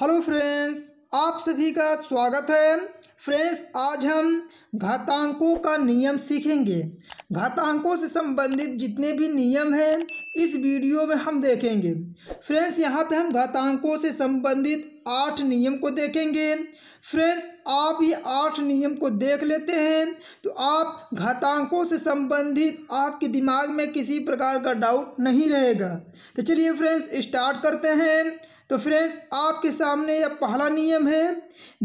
hello friends आप सभी का स्वागत है फ्रेंड्स आज हम घातांकों का नियम सीखेंगे घातांकों से संबंधित जितने भी नियम हैं इस वीडियो में हम देखेंगे फ्रेंड्स यहाँ पे हम घातांकों से संबंधित आठ नियम को देखेंगे फ्रेंड्स आप ये आठ नियम को देख लेते हैं तो आप घातांकों से संबंधित आपके दिमाग में किसी प्रकार का डाउट नहीं रहेगा तो चलिए फ्रेंड्स स्टार्ट करते हैं तो फ्रेंड्स आपके सामने यह पहला नियम है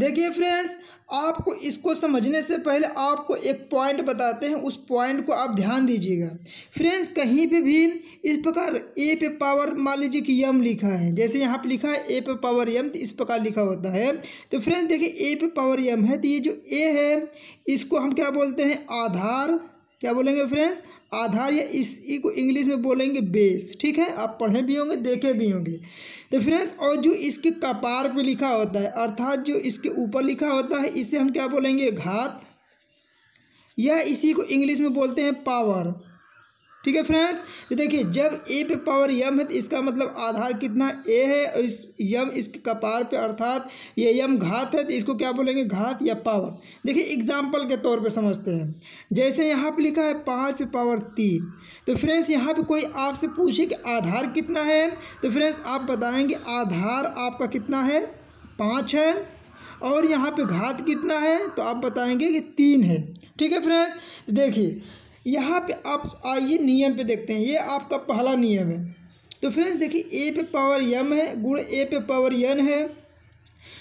देखिए फ्रेंड्स आपको इसको समझने से पहले आपको एक पॉइंट बताते हैं उस पॉइंट को आप ध्यान दीजिएगा फ्रेंड्स कहीं पे भी इस प्रकार ए पे पावर मान लीजिए कि यम लिखा है जैसे यहाँ पे लिखा है ए पे पावर यम तो इस प्रकार लिखा होता है तो फ्रेंड्स देखिए ए पे पावर यम है तो ये जो ए है इसको हम क्या बोलते हैं आधार क्या बोलेंगे फ्रेंड्स आधार या इस ई को इंग्लिश में बोलेंगे बेस ठीक है आप पढ़े भी होंगे देखे भी होंगे तो फ्रेंड्स और जो इसके कपार पे लिखा होता है अर्थात जो इसके ऊपर लिखा होता है इसे हम क्या बोलेंगे घात यह इसी को इंग्लिश में बोलते हैं पावर ठीक है फ्रेंड्स तो देखिए जब ए पे पावर यम है तो इसका मतलब आधार कितना ए है और इस यम इस कपार पे अर्थात ये यम घात है तो इसको क्या बोलेंगे घात या पावर देखिए एग्जाम्पल के तौर पे समझते हैं जैसे यहाँ पे लिखा है पाँच पे पावर तीन तो फ्रेंड्स यहाँ पे कोई आपसे पूछे कि आधार कितना है तो फ्रेंड्स आप बताएँगे आधार आपका कितना है पाँच है और यहाँ पे घात कितना है तो आप बताएंगे कि तीन है ठीक है फ्रेंड्स तो देखिए यहाँ पे आप आइए नियम पे देखते हैं ये आपका पहला नियम है तो फ्रेंड्स देखिए ए पे पावर यम है गुण ए पे पावर यन है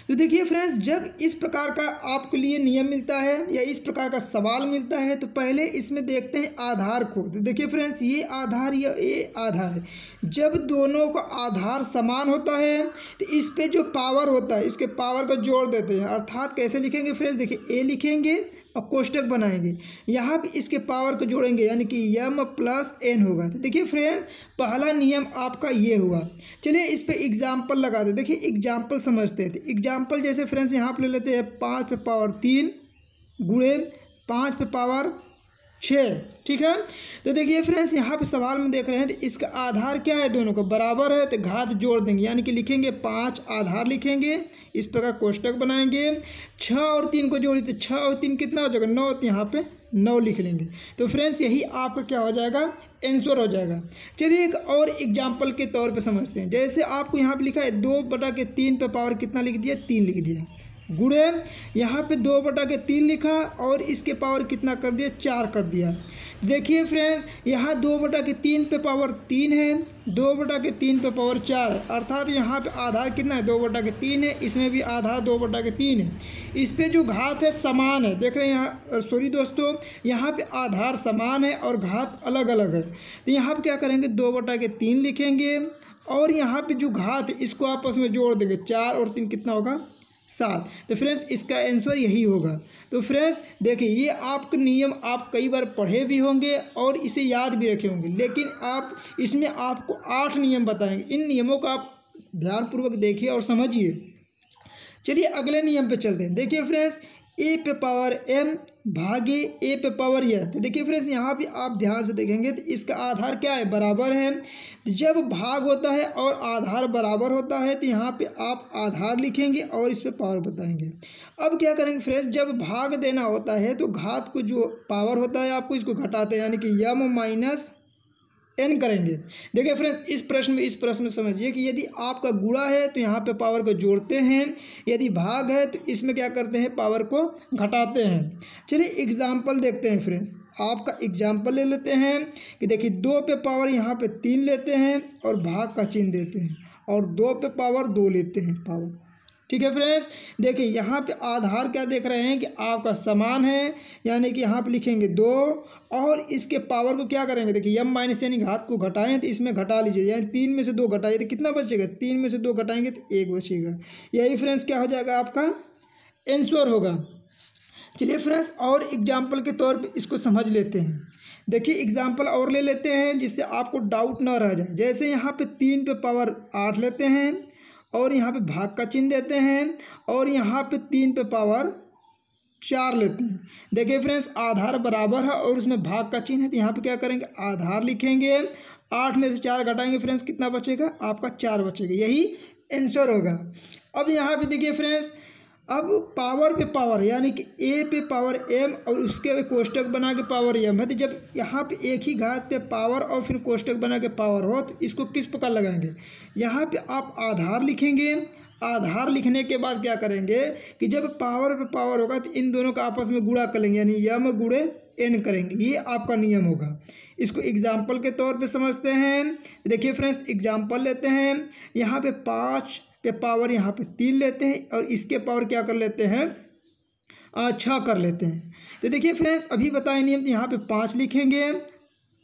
तो देखिए फ्रेंड्स जब इस प्रकार का आपके लिए नियम मिलता है या इस प्रकार का सवाल मिलता है तो पहले इसमें देखते हैं आधार को तो देखिए फ्रेंड्स ये आधार या ये आधार है जब दोनों का आधार समान होता है तो इस पर जो पावर होता है इसके पावर को जोड़ देते हैं अर्थात कैसे लिखेंगे फ्रेंड्स देखिए ए लिखेंगे और कोष्टक बनाएंगे यहाँ पे इसके पावर को जोड़ेंगे यानी कि यम प्लस एन होगा तो देखिए फ्रेंड्स पहला नियम आपका ये हुआ चलिए इस पर एग्जाम्पल लगाते देखिए एग्जाम्पल समझते हैं एग्जाम्पल जैसे फ्रेंड्स यहाँ पर ले लेते हैं पाँच पे पावर तीन गुड़े पाँच पे पावर छः ठीक है तो देखिए फ्रेंड्स यहाँ पे सवाल में देख रहे हैं तो इसका आधार क्या है दोनों को बराबर है तो घात जोड़ देंगे यानी कि लिखेंगे पाँच आधार लिखेंगे इस प्रकार कोष्टक बनाएंगे छः और तीन को जोड़ी तो छः और तीन कितना हो जाएगा नौ तो यहाँ पे नौ लिख लेंगे तो फ्रेंड्स यही आपका क्या हो जाएगा एंसर हो जाएगा चलिए एक और एग्जाम्पल के तौर पर समझते हैं जैसे आपको यहाँ पर लिखा है दो बटा के तीन पे पावर कितना लिख दिया तीन लिख दिया गुड़े यहाँ पे दो बटा के तीन लिखा और इसके पावर कितना कर दिया चार कर दिया देखिए फ्रेंड्स यहाँ दो बटा के तीन पे पावर तीन है दो बटा के तीन पे पावर चार है अर्थात यहाँ पे आधार कितना है दो बटा के तीन है इसमें भी आधार दो बटा के तीन है इस पर जो घात है समान है देख रहे हैं यहाँ सॉरी दोस्तों यहाँ पे आधार समान है और घात अलग अलग है तो यहाँ पर क्या करेंगे दो बटा के तीन लिखेंगे और यहाँ पे जो घात इसको आपस में जोड़ देंगे चार और तीन कितना होगा सात तो फ्रेंड्स इसका आंसर यही होगा तो फ्रेंड्स देखिए ये आपके नियम आप कई बार पढ़े भी होंगे और इसे याद भी रखे होंगे लेकिन आप इसमें आपको आठ नियम बताएंगे इन नियमों का आप ध्यानपूर्वक देखिए और समझिए चलिए अगले नियम पे चलते हैं देखिए फ्रेंड्स ए पे पावर एम भागे ए पे पावर यह तो देखिए फ्रेंड्स यहाँ भी आप ध्यान से देखेंगे तो इसका आधार क्या है बराबर है तो जब भाग होता है और आधार बराबर होता है तो यहाँ पे आप आधार लिखेंगे और इस पर पावर बताएंगे अब क्या करेंगे फ्रेंड्स जब भाग देना होता है तो घात को जो पावर होता है आपको इसको घटाते हैं यानी कि यम माइनस एन करेंगे देखिए फ्रेंड्स इस प्रश्न में इस प्रश्न में समझिए कि यदि आपका गुड़ा है तो यहाँ पे पावर को जोड़ते हैं यदि भाग है तो इसमें क्या करते हैं पावर को घटाते हैं चलिए एग्जाम्पल देखते हैं फ्रेंड्स आपका एग्जाम्पल ले लेते हैं कि देखिए दो पे पावर यहाँ पे तीन लेते हैं और भाग का चिन्ह देते हैं और दो पे पावर दो लेते हैं पावर ठीक है फ्रेंड्स देखिए यहाँ पे आधार क्या देख रहे हैं कि आपका समान है यानी कि यहाँ पे लिखेंगे दो और इसके पावर को क्या करेंगे देखिए यम माइनस यानी घात को घटाएं तो इसमें घटा लीजिए यानी तीन में से दो घटाइए तो कितना बचेगा तीन में से दो घटाएंगे तो एक बचेगा यही फ्रेंड्स क्या हो जाएगा आपका एंसर होगा चलिए फ्रेंड्स और एग्जाम्पल के तौर पर इसको समझ लेते हैं देखिए एग्जाम्पल और ले लेते हैं जिससे आपको डाउट ना रह जाए जैसे यहाँ पे तीन पे पावर आठ लेते हैं और यहाँ पे भाग का चिन्ह देते हैं और यहाँ पे तीन पे पावर चार लेते हैं देखिए फ्रेंड्स आधार बराबर है और उसमें भाग का चिन्ह है तो यहाँ पे क्या करेंगे आधार लिखेंगे आठ में से चार घटाएंगे फ्रेंड्स कितना बचेगा आपका चार बचेगा यही आंसर होगा अब यहाँ पे देखिए फ्रेंड्स अब पावर पे पावर यानी कि ए पे पावर एम और उसके कोष्टक बना के पावर एम है तो जब यहाँ पे एक ही घात पे पावर और फिर कोष्टक बना के पावर हो तो इसको किस प्रकार लगाएंगे यहाँ पे आप आधार लिखेंगे आधार लिखने के बाद क्या करेंगे कि जब पावर पे पावर होगा तो इन दोनों का आपस में गुड़ा कर लेंगे यानी यम गुड़े एन करेंगे ये आपका नियम होगा इसको एग्जाम्पल के तौर पर समझते हैं देखिए फ्रेंड्स एग्जाम्पल लेते हैं यहाँ पर पाँच के पावर यहाँ पे तीन लेते हैं और इसके पावर क्या कर लेते हैं छः कर लेते हैं तो देखिए फ्रेंड्स अभी बताए नियम तो यहाँ पे पाँच लिखेंगे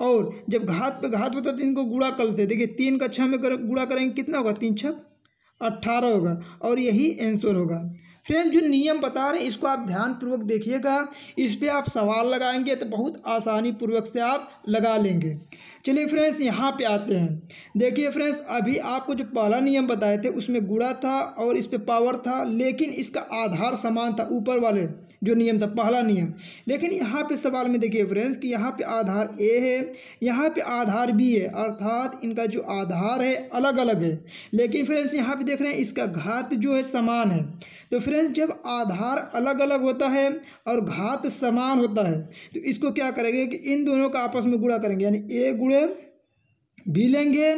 और जब घात पे घात बताते तो इनको गुड़ा कर लेते देखिए तीन का छः में कर, गुड़ा करेंगे कितना होगा तीन छः अट्ठारह होगा और यही आंसर होगा फ्रेंड जो नियम बता रहे हैं इसको आप ध्यानपूर्वक देखिएगा इस पर आप सवाल लगाएंगे तो बहुत आसानी पूर्वक से आप लगा लेंगे चलिए फ्रेंड्स यहाँ पे आते हैं देखिए फ्रेंड्स अभी आपको जो पहला नियम बताए थे उसमें गुड़ा था और इस पर पावर था लेकिन इसका आधार समान था ऊपर वाले जो नियम था पहला नियम लेकिन यहाँ पे सवाल में देखिए फ्रेंड्स कि यहाँ पे आधार ए है यहाँ पे आधार बी है अर्थात इनका जो आधार है अलग अलग है लेकिन फ्रेंड्स यहाँ पे देख रहे हैं इसका घात जो है समान है तो फ्रेंड्स जब आधार अलग अलग होता है और घात समान होता है तो इसको क्या करेंगे कि इन दोनों का आपस में गुड़ा करेंगे यानी ए गुड़ा पूरे भी लेंगे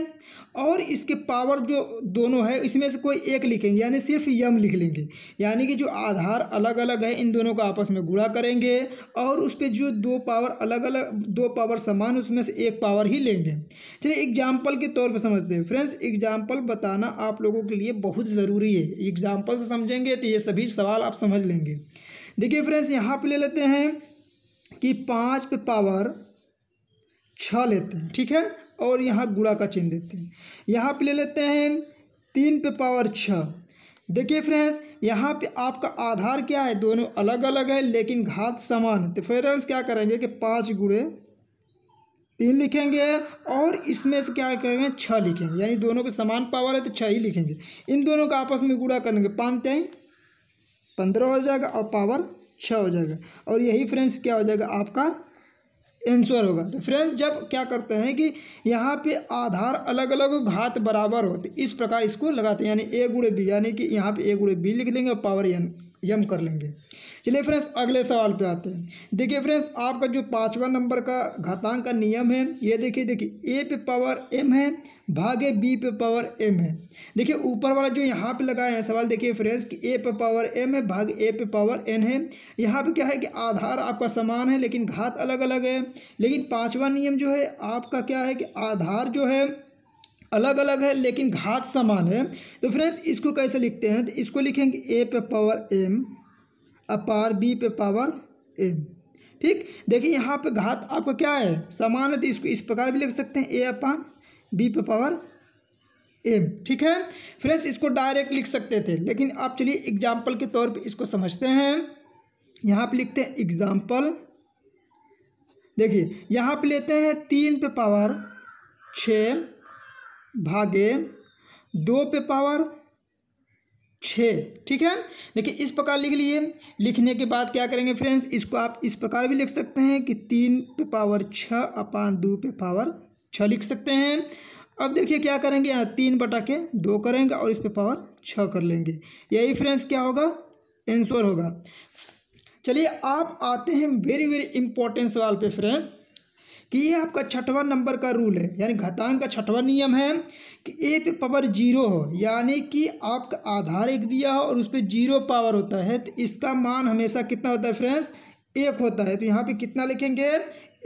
और इसके पावर जो दोनों है इसमें से कोई एक लिखेंगे यानी सिर्फ यम लिख लेंगे यानी कि जो आधार अलग अलग है इन दोनों का आपस में गुणा करेंगे और उस पर जो दो पावर अलग अलग दो पावर समान उसमें से एक पावर ही लेंगे चलिए एग्जाम्पल के तौर पर समझते हैं फ्रेंड्स एग्जाम्पल बताना आप लोगों के लिए बहुत ज़रूरी है एग्जाम्पल से समझेंगे तो ये सभी सवाल आप समझ लेंगे देखिए फ्रेंड्स यहाँ पर ले लेते हैं कि पाँच पे पावर छः लेते हैं ठीक है और यहाँ गुड़ा का चिन्ह देते हैं यहाँ पे ले लेते हैं तीन पे पावर छः देखिए फ्रेंड्स यहाँ पे आपका आधार क्या है दोनों अलग अलग है लेकिन घात समान है तो फ्रेंड्स क्या करेंगे कि पाँच गुड़े तीन लिखेंगे और इसमें से क्या करेंगे छः लिखेंगे यानी दोनों के समान पावर है तो छः ही लिखेंगे इन दोनों का आपस में गुड़ा करेंगे पाँच तय पंद्रह हो जाएगा और पावर छः हो जाएगा और यही फ्रेंड्स क्या हो जाएगा आपका एंसर होगा तो फ्रेंड्स जब क्या करते हैं कि यहाँ पे आधार अलग अलग घात बराबर होते इस प्रकार इसको लगाते हैं यानी ए गुड़े बी यानी कि यहाँ पे ए गुड़े बी लिख देंगे और पावर एन यम कर लेंगे चलिए फ्रेंड्स अगले सवाल पे आते हैं देखिए फ्रेंड्स आपका जो पाँचवा नंबर का घातांक का नियम है ये देखिए देखिए ए पे पावर एम है भागे बी पे पावर एम है देखिए ऊपर वाला जो यहाँ पे लगाए हैं सवाल देखिए फ्रेंड्स कि ए पे पावर एम है भाग ए पे पावर एन है यहाँ पे क्या है कि आधार आपका समान है लेकिन घात अलग अलग है लेकिन पाँचवा नियम जो है आपका क्या है कि आधार जो है अलग अलग है लेकिन घात समान है तो फ्रेंड्स इसको कैसे लिखते हैं तो इसको लिखेंगे ए पे पावर एम अपार बी पे पावर ए ठीक देखिए यहाँ पे घात आपका क्या है समान है तो इसको इस प्रकार भी लिख सकते हैं ए अपान बी पे पावर एम ठीक है फ्रेंड्स इसको डायरेक्ट लिख सकते थे लेकिन आप चलिए एग्जाम्पल के तौर पे इसको समझते हैं यहाँ पे लिखते हैं एग्जाम्पल देखिए यहाँ पे लेते हैं तीन पे पावर छ भागे दो पे पावर छः ठीक है देखिए इस प्रकार लिख लिए लिखने के बाद क्या करेंगे फ्रेंड्स इसको आप इस प्रकार भी लिख सकते हैं कि तीन पे पावर छः अपान दो पे पावर छः लिख सकते हैं अब देखिए क्या करेंगे यहाँ तीन बटा के दो करेंगे और इस पे पावर छः कर लेंगे यही फ्रेंड्स क्या होगा एंसोर होगा चलिए आप आते हैं वेरी वेरी इंपॉर्टेंट सवाल पे फ्रेंड्स कि ये आपका छठवां नंबर का रूल है यानी घातांक का छठवां नियम है कि ए पे पावर जीरो हो यानी कि आपका आधार एक दिया हो और उस पर जीरो पावर होता है तो इसका मान हमेशा कितना होता है फ्रेंड्स एक होता है तो यहाँ पे कितना लिखेंगे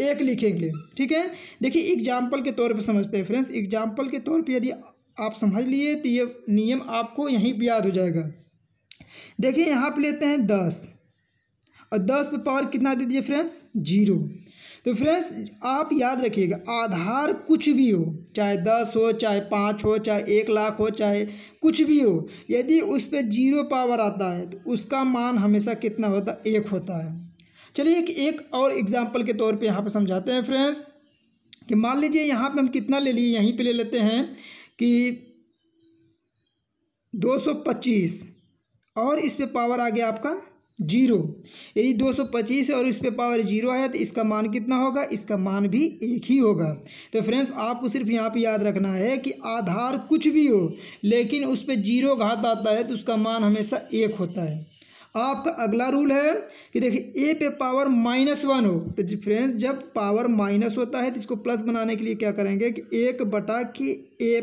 एक लिखेंगे ठीक है देखिए एग्जाम्पल के तौर पर समझते हैं फ्रेंड्स एग्जाम्पल के तौर पर यदि आप समझ लिए तो ये नियम आपको यहीं पर याद हो जाएगा देखिए यहाँ पे लेते हैं दस और दस पे पावर कितना दे दिए फ्रेंड्स जीरो तो फ्रेंड्स आप याद रखिएगा आधार कुछ भी हो चाहे दस हो चाहे पाँच हो चाहे एक लाख हो चाहे कुछ भी हो यदि उस पर जीरो पावर आता है तो उसका मान हमेशा कितना होता है एक होता है चलिए एक एक और एग्जाम्पल के तौर पर यहाँ पर समझाते हैं फ्रेंड्स कि मान लीजिए यहाँ पर हम कितना ले लिए यहीं पर ले लेते हैं कि पच्चीस और इस पे पावर आ गया आपका जीरो यदि 225 है और इस पे पावर जीरो है तो इसका मान कितना होगा इसका मान भी एक ही होगा तो फ्रेंड्स आपको सिर्फ यहाँ पे याद रखना है कि आधार कुछ भी हो लेकिन उस पर जीरो घात आता है तो उसका मान हमेशा एक होता है आपका अगला रूल है कि देखिए ए पे पावर माइनस वन हो तो फ्रेंड्स जब पावर माइनस होता है तो इसको प्लस बनाने के लिए क्या करेंगे कि एक बटा के ए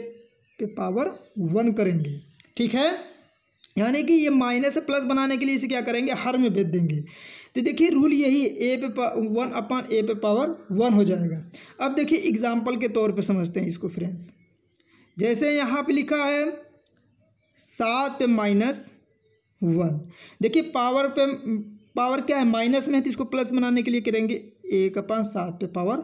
पे पावर वन करेंगे ठीक है यानी कि ये माइनस से प्लस बनाने के लिए इसे क्या करेंगे हर में भेज देंगे तो देखिए रूल यही ए पे वन अपन ए पे पावर वन हो जाएगा अब देखिए एग्जाम्पल के तौर पर समझते हैं इसको फ्रेंड्स जैसे यहाँ पर लिखा है सात पे माइनस वन देखिए पावर पे पावर क्या है माइनस में है तो इसको प्लस बनाने के लिए करेंगे एक अपन सात पे पावर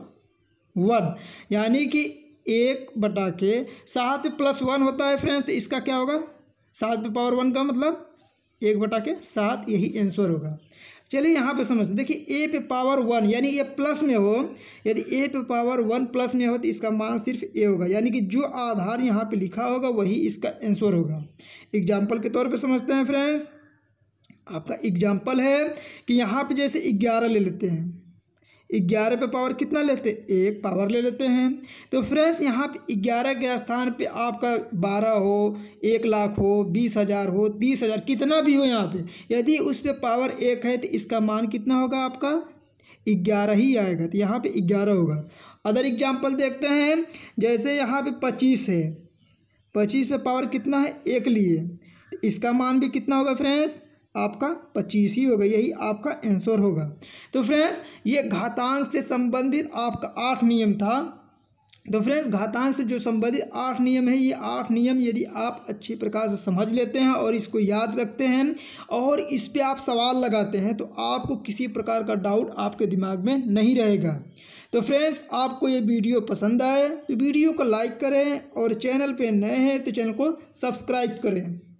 वन यानी कि एक बटा के सात पे प्लस वन होता है फ्रेंड्स तो इसका क्या होगा सात पे पावर वन का मतलब एक बटा के सात यही आंसर होगा चलिए यहाँ पे समझते देखिए ए पे पावर वन यानी ये प्लस में हो यदि ए पे पावर वन प्लस में हो तो इसका मान सिर्फ ए होगा यानी कि जो आधार यहाँ पे लिखा होगा वही इसका आंसर होगा एग्जाम्पल के तौर पे समझते हैं फ्रेंड्स आपका एग्जाम्पल है कि यहाँ पे जैसे ग्यारह ले लेते हैं ग्यारह पे पावर कितना लेते एक पावर ले लेते हैं तो फ्रेंड्स यहाँ पे ग्यारह के स्थान पे आपका बारह हो एक लाख हो बीस हज़ार हो तीस हज़ार कितना भी हो यहाँ पे यदि उस पर पावर एक है तो इसका मान कितना होगा आपका ग्यारह ही आएगा तो यहाँ पे ग्यारह होगा अदर एग्जाम्पल देखते हैं जैसे यहाँ पे पच्चीस है पच्चीस पे पावर कितना है एक लिए तो इसका मान भी कितना होगा फ्रेंड्स आपका पच्चीस ही होगा यही आपका आंसर होगा तो फ्रेंड्स ये घातांक से संबंधित आपका आठ नियम था तो फ्रेंड्स घातांक से जो संबंधित आठ नियम है ये आठ नियम यदि आप अच्छी प्रकार से समझ लेते हैं और इसको याद रखते हैं और इस पे आप सवाल लगाते हैं तो आपको किसी प्रकार का डाउट आपके दिमाग में नहीं रहेगा तो फ्रेंड्स आपको ये वीडियो पसंद आए तो वीडियो को लाइक करें और चैनल पे नए हैं तो चैनल को सब्सक्राइब करें